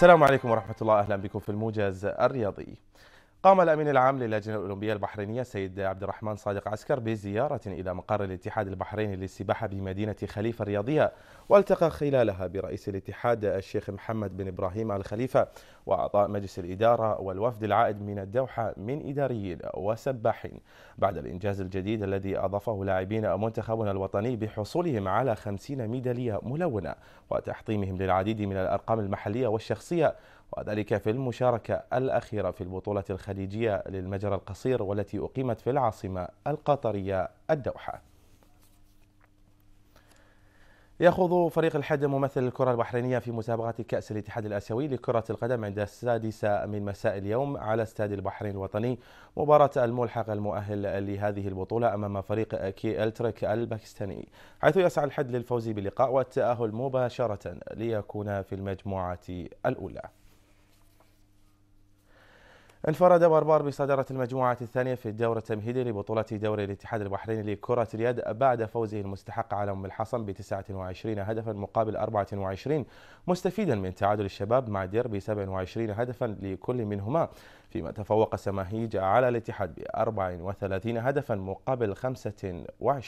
السلام عليكم ورحمة الله أهلا بكم في الموجز الرياضي قام الأمين العام للجنة الأولمبية البحرينية السيد عبد الرحمن صادق عسكر بزيارة إلى مقر الاتحاد البحريني للسباحة بمدينة خليفة الرياضية والتقى خلالها برئيس الاتحاد الشيخ محمد بن إبراهيم الخليفة وأعضاء مجلس الإدارة والوفد العائد من الدوحة من إداريين وسباحين بعد الإنجاز الجديد الذي أضافه لاعبين منتخبنا الوطني بحصولهم على 50 ميدالية ملونة وتحطيمهم للعديد من الأرقام المحلية والشخصية وذلك في المشاركة الأخيرة في البطولة الخليجية للمجرى القصير والتي أقيمت في العاصمة القطرية الدوحة يخوض فريق الحد ممثل الكرة البحرينية في مسابقة كأس الاتحاد الآسيوي لكرة القدم عند السادسة من مساء اليوم على استاد البحرين الوطني مباراة الملحق المؤهل لهذه البطولة أمام فريق كي الترك الباكستاني حيث يسعى الحد للفوز بلقاء والتأهل مباشرة ليكون في المجموعة الأولى انفرد بربار بصدارة المجموعة الثانية في الدورة التمهيدي لبطولة دوري الاتحاد البحريني لكرة اليد بعد فوزه المستحق على أم الحصن ب 29 هدفا مقابل 24 مستفيدا من تعادل الشباب مع دير ب 27 هدفا لكل منهما فيما تفوق سماهيج على الاتحاد ب 34 هدفا مقابل 25